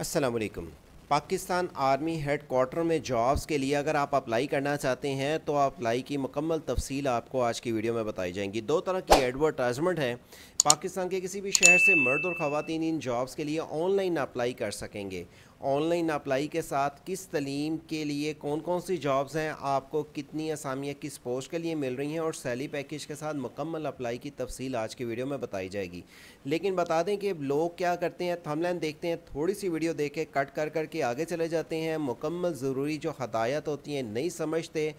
असलकम Pakistan army head quarter में jobs के लिए अगर आप अप्लाई करना चाहते हैं तो अप्लाई की मुकम्मल तफसील आपको आज की वीडियो में बताई जाएंगी दो तरह की एडवर्टाइजमेंट है पाकिस्तान के किसी भी शहर से मर्द और ख़वान इन जॉब्स के लिए ऑनलाइन अप्लाई कर सकेंगे ऑनलाइन अप्लाई के साथ किस तलीम के लिए कौन कौन सी जॉब्स हैं आपको कितनी असामियाँ किस पोस्ट के लिए मिल रही हैं और सैली पैकेज के साथ मुकम्मल अप्लाई की तफसील आज की वीडियो में बताई जाएगी लेकिन बता दें कि लोग क्या करते हैं थमलैन देखते हैं थोड़ी सी वीडियो देखे कट कर करके आगे चले जाते हैं मुकम्मल ज़रूरी जो हदायत होती हैं नहीं समझते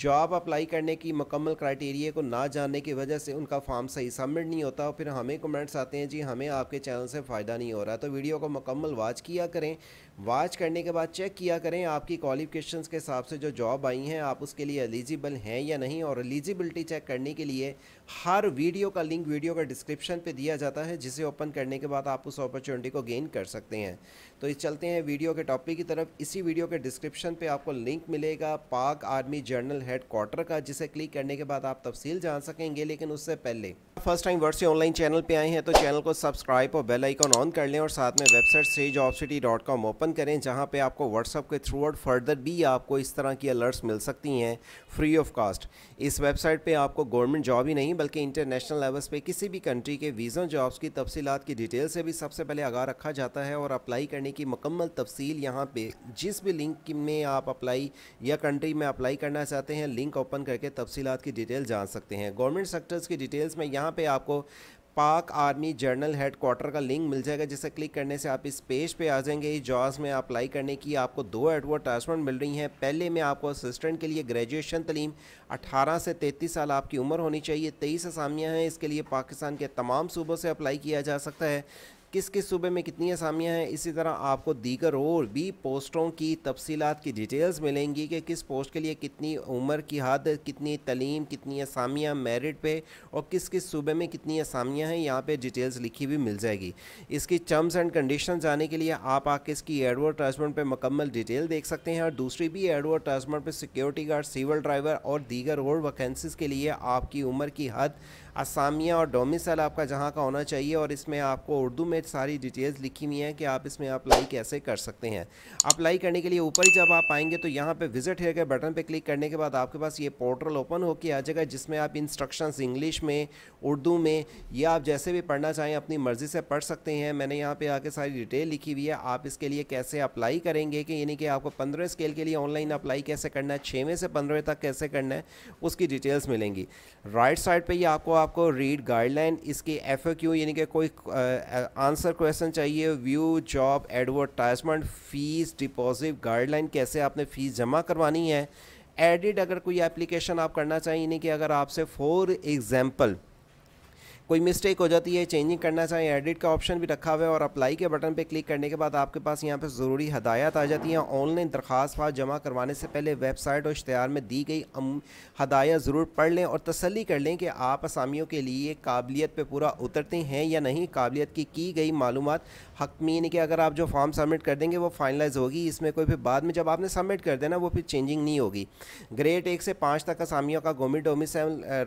जॉब अप्लाई करने की मकम्मल क्राइटेरिया को ना जानने की वजह से उनका फॉर्म सही सबमिट नहीं होता और फिर हमें कमेंट्स आते हैं जी हमें आपके चैनल से फ़ायदा नहीं हो रहा तो वीडियो को मकम्मल वाच किया करें वाच करने के बाद चेक किया करें आपकी क्वालिफिकेशंस के हिसाब से जो जॉब आई हैं आप उसके लिए एलिजिबल हैं या नहीं और एलिजिबिलिटी चेक करने के लिए हर वीडियो का लिंक वीडियो का डिस्क्रिप्शन पर दिया जाता है जिसे ओपन करने के बाद आप उस अपॉर्चुनिटी को गेन कर सकते हैं तो इस चलते हैं वीडियो के टॉपिक की तरफ इसी वीडियो के डिस्क्रिप्शन पर आपको लिंक मिलेगा पाक आर्मी जर्नल हेड क्वार्टर का जिसे क्लिक करने के बाद आप तफसील जान सकेंगे लेकिन उससे पहले फर्स्ट टाइम वर्ड से ऑनलाइन चैनल पे आए हैं तो चैनल को सब्सक्राइब और बेल आइकॉन ऑन कर लें और साथ में वेबसाइट से job city dot com open करें जहाँ पे आपको व्हाट्सअप के थ्रू और फर्दर भी आपको इस तरह की अलर्ट्स मिल सकती हैं फ्री ऑफ कास्ट इस वेबसाइट पर आपको गवर्नमेंट जॉब ही नहीं बल्कि इंटरनेशनल लेवल्स पर किसी भी कंट्री के वीज़ा जॉब्स की तफसीत की डिटेल से भी सबसे पहले आगा रखा जाता है और अप्लाई करने की मकम्मल तफसील यहाँ पर जिस भी लिंक में आप अप्लाई या कंट्री में अप्लाई करना चाहते हैं हैं लिंक ओपन करके तफसीत की डिटेल जान सकते हैं गवर्नमेंट सेक्टर्स की डिटेल्स में यहाँ पर आपको पाक आर्मी जर्नल क्वार्टर का लिंक मिल जाएगा जिसे क्लिक करने से आप इस पेज पे आ जाएंगे इस जॉब्स में अप्लाई करने की आपको दो एडवर्टाइजमेंट मिल रही हैं पहले में आपको असिस्टेंट के लिए ग्रेजुएशन तलीम 18 से 33 साल आपकी उम्र होनी चाहिए 23 असामियाँ हैं इसके लिए पाकिस्तान के तमाम सूबों से अप्लाई किया जा सकता है किस किस सूबे में कितनी असामियाँ हैं इसी तरह आपको दीगर और भी पोस्टों की तफसीत की डिटेल्स मिलेंगी कि किस पोस्ट के लिए कितनी उम्र की हद कितनी तलीम कितनी असामियाँ मेरिट पे और किस किस सूबे में कितनी असामियाँ हैं यहाँ पे डिटेल्स लिखी हुई मिल जाएगी इसकी टर्म्स एंड कंडीशन जाने के लिए आप आके इसकी एडवर्टाइजमेंट पर मकम्मल डिटेल देख सकते हैं और दूसरी भी एडवर्टाइजमेंट पर सिक्योरिटी गार्ड सिविल ड्राइवर और दीगर और वैकेंसीज के लिए आपकी उम्र की हद असामिया और डोमिसल आपका जहाँ का होना चाहिए और इसमें आपको उर्दू में सारी डिटेल्स लिखी हुई हैं कि आप इसमें अप्लाई कैसे कर सकते हैं अप्लाई करने के लिए ऊपर ही जब आप आएंगे तो यहाँ पर विजिट हेयर के बटन पर क्लिक करने के बाद आपके पास ये पोर्टल ओपन होकर आ जाएगा जिसमें आप इंस्ट्रक्शंस इंग्लिश में उर्दू में या आप जैसे भी पढ़ना चाहें अपनी मर्ज़ी से पढ़ सकते हैं मैंने यहाँ पर आके सारी डिटेल लिखी हुई है आप इसके लिए कैसे अप्लाई करेंगे कि यानी कि आपको पंद्रह स्केल के लिए ऑनलाइन अप्लाई कैसे करना है छः से पंद्रह तक कैसे करना है उसकी डिटेल्स मिलेंगी राइट साइड पर ही आपको आप आपको रीड गाइडलाइन इसकी एफ यानी कि कोई आंसर क्वेश्चन चाहिए view job advertisement fees deposit guideline कैसे आपने फ़ीस जमा करवानी है एडिट अगर कोई एप्लीकेशन आप करना चाहिए यानी कि अगर आपसे फॉर एग्ज़ाम्पल कोई मिस्टेक हो जाती है चेंजिंग करना चाहें एडिट का ऑप्शन भी रखा हुआ है और अप्लाई के बटन पर क्लिक करने के बाद आपके पास यहाँ पर ज़रूरी हदायत आ जाती हैं ऑनलाइन दरख्वास्त फार्म जमा करवाने से पहले वेबसाइट और इश्तहार में दी गई हदायत ज़रूर पढ़ लें और तसली कर लें कि आप असामियों के लिए काबिलियत पर पूरा उतरते हैं या नहीं काबिलियत की की गई मालूम हकमीन के अगर आप जो फॉर्म सबमिट कर देंगे वो फाइनलाइज होगी इसमें कोई फिर बाद में जब आपने सबमिट कर देना वो फिर चेंजिंग नहीं होगी ग्रेड एक से पाँच तक असामियों का गोमी डोमिस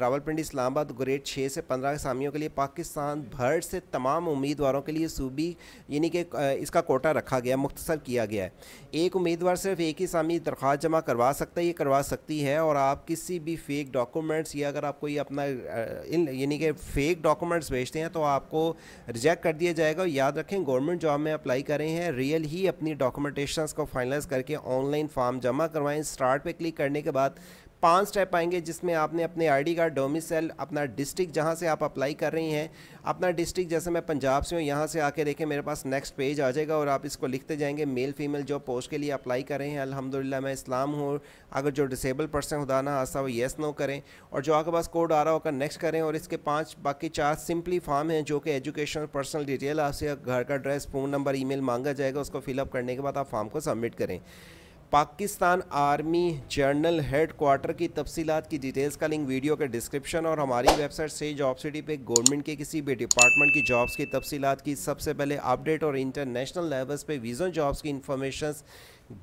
रावलपिंडी इस्लामाबाद ग्रेड छः से पंद्रह असामियों के लिए पाकिस्तान भर से तमाम उम्मीदवारों के लिए सूबी यानी कि इसका कोटा रखा गया मुख्तसर किया गया है एक उम्मीदवार सिर्फ एक ही सामी दरख्वास्त जमा करवा सकता है ये करवा सकती है और आप किसी भी फेक डॉक्यूमेंट्स या अगर आप कोई अपना यानी कि फेक डॉक्यूमेंट्स भेजते हैं तो आपको रिजेक्ट कर दिया जाएगा याद रखें गवर्नमेंट जॉब में अप्लाई करें हैं रियल ही अपनी डॉक्यूमेंटेशन को फाइनलाइज करके ऑनलाइन फॉर्म जमा करवाएँ स्टार्ट पर क्लिक करने के बाद पांच स्टेप आएंगे जिसमें आपने अपने आईडी कार्ड डोमिसल अपना डिस्ट्रिक्ट जहां से आप अप्लाई कर रही हैं अपना डिस्ट्रिक्ट जैसे मैं पंजाब से हूं यहां से आके देखें मेरे पास नेक्स्ट पेज आ जाएगा और आप इसको लिखते जाएंगे मेल फीमेल जो पोस्ट के लिए अप्लाई कर रहे हैं अलहमदिल्ला मैं इस्लाम हूँ अगर जो डिसेबल पर्सन खुदा ना आसा वो येस नो करें और जो आपके पास कोड आ रहा होगा नेक्स्ट करें और इसके पाँच बाकी चार सिंपली फॉर्म हैं जो कि एजुकेशन और पर्सनल डिटेल आपसे घर का एड्रेस फ़ोन नंबर ई मांगा जाएगा उसको फिलअप करने के बाद आप फॉर्म को सबमिट करें पाकिस्तान आर्मी जनरल हेडक्वार्टर की तफसीत की डिटेल्स का लिंक वीडियो के डिस्क्रिप्शन और हमारी वेबसाइट से जॉब सिटी पे गवर्नमेंट के किसी भी डिपार्टमेंट की जॉब्स की तफसीत की सबसे पहले अपडेट और इंटरनेशनल लेवल्स पे वीज़ों जॉब्स की इन्फॉर्मेशन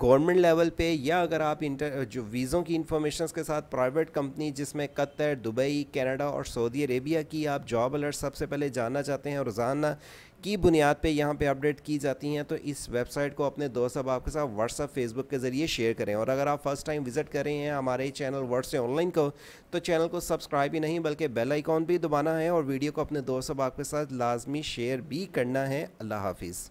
गवर्नमेंट लेवल पे या अगर आप इंटर जो वीज़ों की इंफॉर्मेशन के साथ प्राइवेट कंपनी जिसमें कतर दुबई कनाडा और सऊदी अरेबिया की आप जॉब अलर्ट सबसे पहले जानना चाहते हैं रोज़ाना की बुनियाद पे यहाँ पे अपडेट की जाती हैं तो इस वेबसाइट को अपने दोस्त अब आपके साथ व्हाट्सअप फेसबुक के ज़रिए शेयर करें और अगर आप फर्स्ट टाइम विजिट कर रहे हैं हमारे चैनल वर्ड से ऑनलाइन को तो चैनल को सब्सक्राइब ही नहीं बल्कि बेल आइकॉन भी दबाना है और वीडियो को अपने दोस्त अब आपके साथ लाजमी शेयर भी करना है अल्लाह हाफिज़